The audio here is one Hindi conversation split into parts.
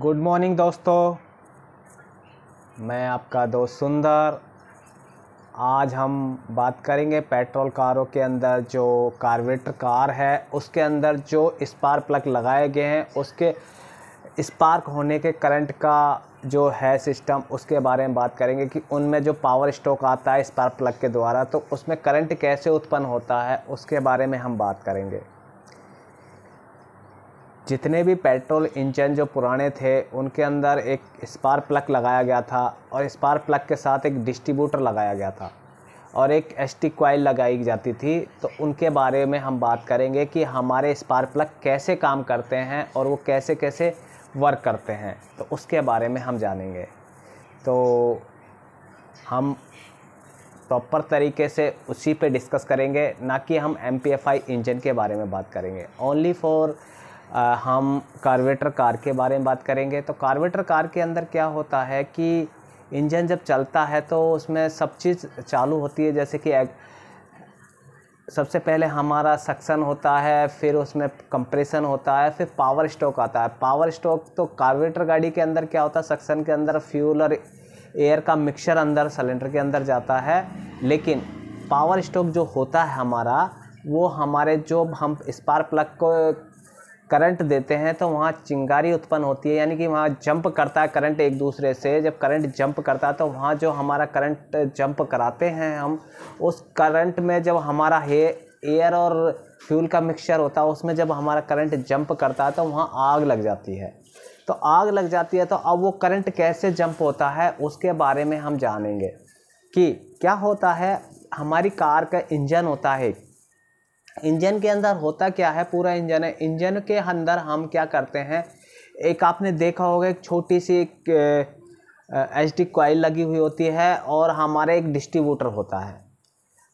गुड मॉर्निंग दोस्तों मैं आपका दोस्त सुंदर आज हम बात करेंगे पेट्रोल कारों के अंदर जो कार्बेटर कार है उसके अंदर जो स्पार्क प्लग लगाए गए हैं उसके स्पार्क होने के करंट का जो है सिस्टम उसके बारे में बात करेंगे कि उनमें जो पावर स्टॉक आता है स्पार्क प्लग के द्वारा तो उसमें करंट कैसे उत्पन्न होता है उसके बारे में हम बात करेंगे जितने भी पेट्रोल इंजन जो पुराने थे उनके अंदर एक स्पार्क प्लग लगाया गया था और स्पार्क प्लग के साथ एक डिस्ट्रीब्यूटर लगाया गया था और एक एस टी क्वाइल लगाई जाती थी तो उनके बारे में हम बात करेंगे कि हमारे स्पार्क प्लग कैसे काम करते हैं और वो कैसे कैसे वर्क करते हैं तो उसके बारे में हम जानेंगे तो हम प्रॉपर तरीके से उसी पे डिस्कस करेंगे ना कि हम एम इंजन के बारे में बात करेंगे ओनली फॉर आ, हम कार्वेटर कार के बारे में बात करेंगे तो कार्वेटर कार के अंदर क्या होता है कि इंजन जब चलता है तो उसमें सब चीज़ चालू होती है जैसे कि एक, सबसे पहले हमारा सक्सन होता है फिर उसमें कंप्रेशन होता है फिर पावर स्ट्रोक आता है पावर स्ट्रोक तो कार्वेटर गाड़ी के अंदर क्या होता है सक्सन के अंदर फ्यूल और एयर का मिक्सचर अंदर सिलेंडर के अंदर जाता है लेकिन पावर स्ट्रोक जो होता है हमारा वो हमारे जो हम स्पार्क प्लग को करंट देते हैं तो वहाँ चिंगारी उत्पन्न होती है यानी कि वहाँ जंप करता है करंट एक दूसरे से जब करंट जंप करता है तो वहाँ जो हमारा करंट जंप कराते हैं हम उस करंट में जब हमारा हे एयर और फ्यूल का मिक्सचर होता है उसमें जब हमारा करंट जंप करता है तो वहाँ आग लग जाती है तो आग लग जाती है तो अब वो करंट कैसे जंप होता है उसके बारे में हम जानेंगे कि क्या होता है हमारी कार का इंजन होता है इंजन के अंदर होता क्या है पूरा इंजन है इंजन के अंदर हम क्या करते हैं एक आपने देखा होगा एक छोटी सी एक एच डी कॉइल लगी हुई होती है और हमारे एक डिस्ट्रीब्यूटर होता है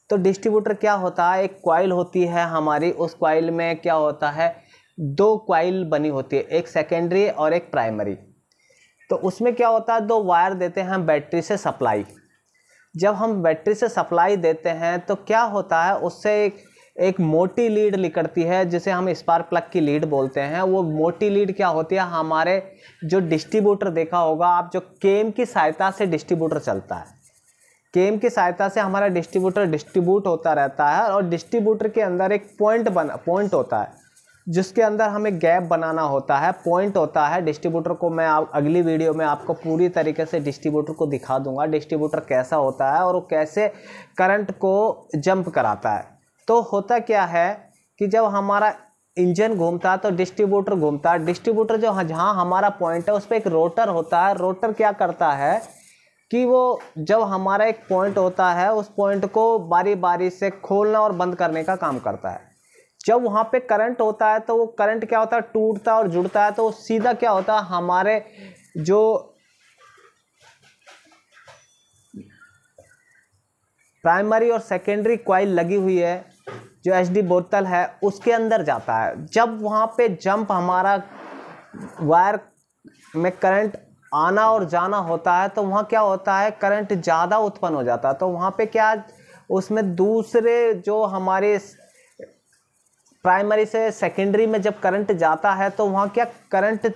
तो डिस्ट्रीब्यूटर क्या होता है एक क्वाइल होती है हमारी उस कॉइल में क्या होता है दो कॉइल बनी होती है एक सेकेंडरी और एक प्राइमरी तो उसमें क्या होता है दो वायर देते हैं हम बैटरी से सप्लाई जब हम बैटरी से सप्लाई देते हैं तो क्या होता है उससे एक एक मोटी लीड निकलती है जिसे हम स्पार्क प्लग की लीड बोलते हैं वो मोटी लीड क्या होती है हमारे जो डिस्ट्रीब्यूटर देखा होगा आप जो केम की सहायता से डिस्ट्रीब्यूटर चलता है केम की सहायता से हमारा डिस्ट्रीब्यूटर डिस्ट्रीब्यूट होता रहता है और डिस्ट्रीब्यूटर के अंदर एक पॉइंट बना पॉइंट होता है जिसके अंदर हमें गैप बनाना होता है पॉइंट होता है डिस्ट्रीब्यूटर को मैं आप अगली वीडियो में आपको पूरी तरीके से डिस्ट्रीब्यूटर को दिखा दूंगा डिस्ट्रीब्यूटर कैसा होता है और वो कैसे करंट को जंप कराता है तो होता क्या है कि जब हमारा इंजन घूमता है तो डिस्ट्रीब्यूटर घूमता है डिस्ट्रीब्यूटर जो जहाँ हमारा पॉइंट है उस पर एक रोटर होता है रोटर क्या करता है कि वो जब हमारा एक पॉइंट होता है उस पॉइंट को बारी बारी से खोलना और बंद करने का काम करता है जब वहाँ पे करंट होता है तो वो करंट क्या होता है टूटता और जुड़ता है तो वो सीधा क्या होता है हमारे जो प्राइमरी और सेकेंडरी क्वाइल लगी हुई है जो एच डी बोतल है उसके अंदर जाता है जब वहाँ पे जंप हमारा वायर में करंट आना और जाना होता है तो वहाँ क्या होता है करंट ज़्यादा उत्पन्न हो जाता है तो वहाँ पे क्या उसमें दूसरे जो हमारे प्राइमरी से सेकेंडरी में जब करंट जाता है तो वहाँ क्या करंट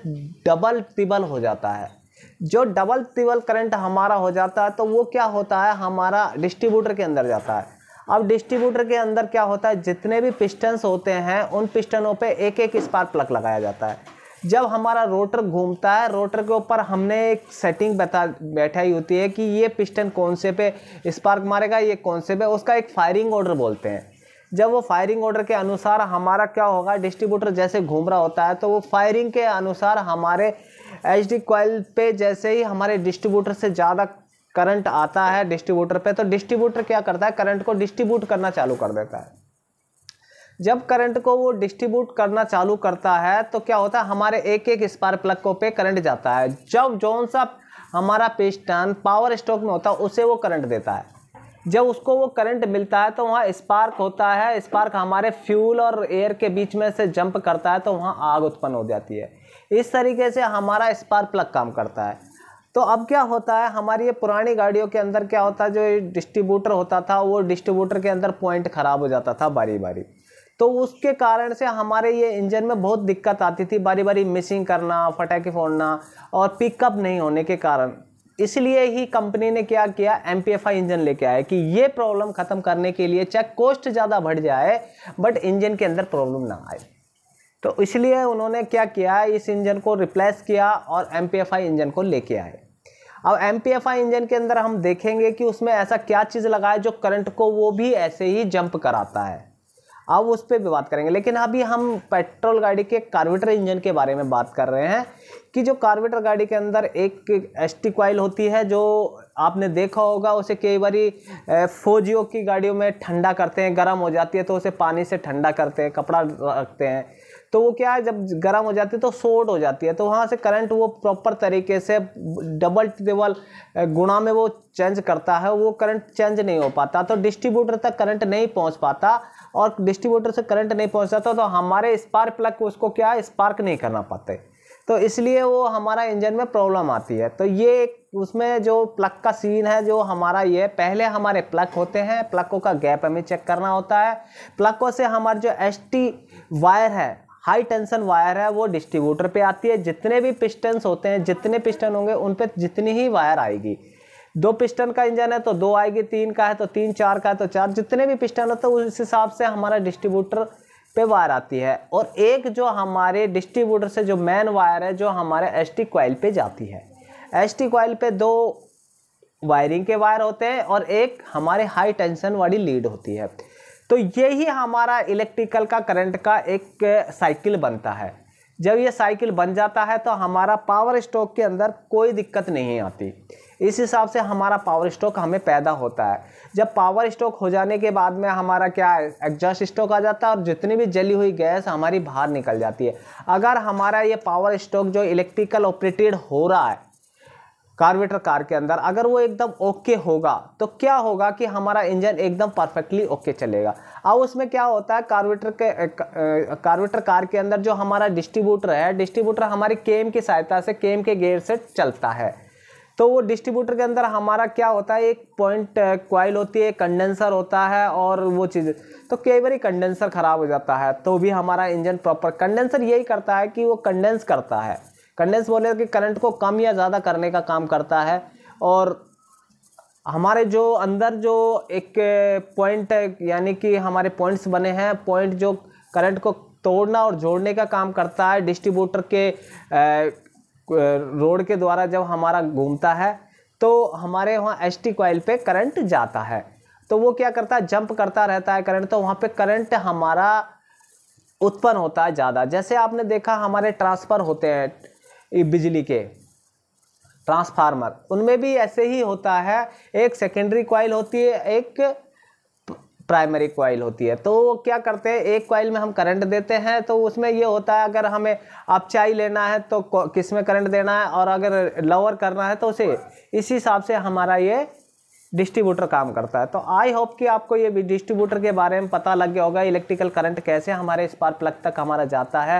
डबल तिबल हो जाता है जो डबल तिबल करंट हमारा हो जाता है तो वो क्या होता है हमारा डिस्ट्रीब्यूटर के अंदर जाता है अब डिस्ट्रीब्यूटर के अंदर क्या होता है जितने भी पिस्टन्स होते हैं उन पिस्टनों पे एक एक स्पार्क प्लग लगाया जाता है जब हमारा रोटर घूमता है रोटर के ऊपर हमने एक सेटिंग बता बैठाई होती है कि ये पिस्टन कौन से पे स्पार्क मारेगा ये कौन से पे उसका एक फायरिंग ऑर्डर बोलते हैं जब वो फायरिंग ऑर्डर के अनुसार हमारा क्या होगा डिस्ट्रीब्यूटर जैसे घूम रहा होता है तो वो फायरिंग के अनुसार हमारे एच डी कॉयल पे जैसे ही हमारे डिस्ट्रीब्यूटर से ज़्यादा करंट आता है डिस्ट्रीब्यूटर पे तो डिस्ट्रीब्यूटर क्या करता है करंट को डिस्ट्रीब्यूट करना चालू कर देता है जब करंट को वो डिस्ट्रीब्यूट करना चालू करता है तो क्या होता है हमारे एक एक स्पार्क प्लग को पे करंट जाता है जब जौन सा हमारा पिस्टन पावर स्ट्रोक में होता है उसे वो करंट देता है जब उसको वो करंट मिलता है तो वहाँ स्पार्क होता है स्पार्क हमारे फ्यूल और एयर के बीच में से जंप करता है तो वहाँ आग उत्पन्न हो जाती है इस तरीके से हमारा स्पार्क प्लग काम करता है तो अब क्या होता है हमारी ये पुरानी गाड़ियों के अंदर क्या होता है जो डिस्ट्रीब्यूटर होता था वो डिस्ट्रीब्यूटर के अंदर पॉइंट ख़राब हो जाता था बारी बारी तो उसके कारण से हमारे ये इंजन में बहुत दिक्कत आती थी बारी बारी मिसिंग करना फटाके फोड़ना और पिकअप नहीं होने के कारण इसलिए ही कंपनी ने क्या किया एम इंजन लेके आया कि ये प्रॉब्लम ख़त्म करने के लिए चाहे कॉस्ट ज़्यादा बढ़ जाए बट इंजन के अंदर प्रॉब्लम ना आए तो इसलिए उन्होंने क्या किया इस इंजन को रिप्लेस किया और एम इंजन को लेके आए अब एम इंजन के अंदर हम देखेंगे कि उसमें ऐसा क्या चीज़ लगा है जो करंट को वो भी ऐसे ही जंप कराता है अब उस पर भी बात करेंगे लेकिन अभी हम पेट्रोल गाड़ी के कार्बेटर इंजन के बारे में बात कर रहे हैं कि जो कार्बेटर गाड़ी के अंदर एक एस टी क्वाइल होती है जो आपने देखा होगा उसे कई बारी फौजियों की गाड़ियों में ठंडा करते हैं गर्म हो जाती है तो उसे पानी से ठंडा करते हैं कपड़ा रखते हैं तो वो क्या है जब गर्म हो जाती है तो शॉर्ट हो जाती है तो वहाँ से करंट वो प्रॉपर तरीके से डबल डबल गुणा में वो चेंज करता है वो करंट चेंज नहीं हो पाता तो डिस्ट्रीब्यूटर तक करंट नहीं पहुँच पाता और डिस्ट्रीब्यूटर से करंट नहीं पहुँच जाता तो हमारे स्पार्क प्लग उसको क्या स्पार्क नहीं करना पाते तो इसलिए वो हमारा इंजन में प्रॉब्लम आती है तो ये उसमें जो प्लग का सीन है जो हमारा ये पहले हमारे प्लग होते हैं प्लगों का गैप हमें चेक करना होता है प्लगों से हमारा जो एस वायर है हाई टेंशन वायर है वो डिस्ट्रीब्यूटर पे आती है जितने भी पिस्टन्स होते हैं जितने पिस्टन होंगे उन पर जितनी ही वायर आएगी दो पिस्टन का इंजन है तो दो आएगी तीन का है तो तीन चार का है तो चार जितने भी पिस्टन होते हैं उस हिसाब से हमारा डिस्ट्रीब्यूटर पे वायर आती है और एक जो हमारे डिस्ट्रीब्यूटर से जो मेन वायर है जो हमारे एस टी कॉयल पर जाती है एस टी कॉयल पर दो वायरिंग के वायर होते हैं और एक हमारे हाई टेंशन वाली लीड होती है तो यही हमारा इलेक्ट्रिकल का करंट का एक साइकिल बनता है जब ये साइकिल बन जाता है तो हमारा पावर स्टॉक के अंदर कोई दिक्कत नहीं आती इस हिसाब से हमारा पावर स्टॉक हमें पैदा होता है जब पावर स्टॉक हो जाने के बाद में हमारा क्या है एग्जॉस्ट स्टॉक आ जाता है और जितनी भी जली हुई गैस हमारी बाहर निकल जाती है अगर हमारा ये पावर स्टॉक जो इलेक्ट्रिकल ऑपरेटेड हो रहा है कार्बेटर कार के अंदर अगर वो एकदम ओके होगा तो क्या होगा कि हमारा इंजन एकदम परफेक्टली ओके चलेगा अब उसमें क्या होता है कार्बेटर के कार्बेटर कार के अंदर जो हमारा डिस्ट्रीब्यूटर है डिस्ट्रीब्यूटर हमारी केम की सहायता से केम के गेयर से चलता है तो वो डिस्ट्रीब्यूटर के अंदर हमारा क्या होता है एक पॉइंट क्वाइल होती है कंडेंसर होता है और वो चीज़ तो कई बार कंडेंसर ख़राब हो जाता है तो भी हमारा इंजन प्रॉपर कंडेंसर यही करता है कि वो कंडेंस करता है कंडेंस बॉयलर के करंट को कम या ज़्यादा करने का काम करता है और हमारे जो अंदर जो एक पॉइंट यानी कि हमारे पॉइंट्स बने हैं पॉइंट जो करंट को तोड़ना और जोड़ने का काम करता है डिस्ट्रीब्यूटर के रोड के द्वारा जब हमारा घूमता है तो हमारे वहाँ एच टी कॉयल पर करंट जाता है तो वो क्या करता है जंप करता रहता है करंट तो वहाँ पे करंट हमारा उत्पन्न होता है ज़्यादा जैसे आपने देखा हमारे ट्रांसफ़र होते हैं बिजली के ट्रांसफार्मर उनमें भी ऐसे ही होता है एक सेकेंडरी कॉइल होती है एक प्राइमरी कॉइल होती है तो क्या करते हैं एक कॉइल में हम करंट देते हैं तो उसमें ये होता है अगर हमें अपचाई लेना है तो किस में करंट देना है और अगर लोअर करना है तो उसे इस हिसाब से हमारा ये डिस्ट्रीब्यूटर काम करता है तो आई होप कि आपको ये डिस्ट्रीब्यूटर के बारे में पता लग गया होगा इलेक्ट्रिकल करंट कैसे हमारे स्पार्क प्लग तक हमारा जाता है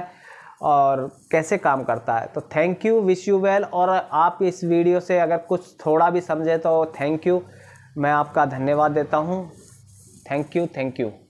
और कैसे काम करता है तो thank you wish you well और आप इस वीडियो से अगर कुछ थोड़ा भी समझे तो थैंक यू मैं आपका धन्यवाद देता हूँ थैंक यू थैंक यू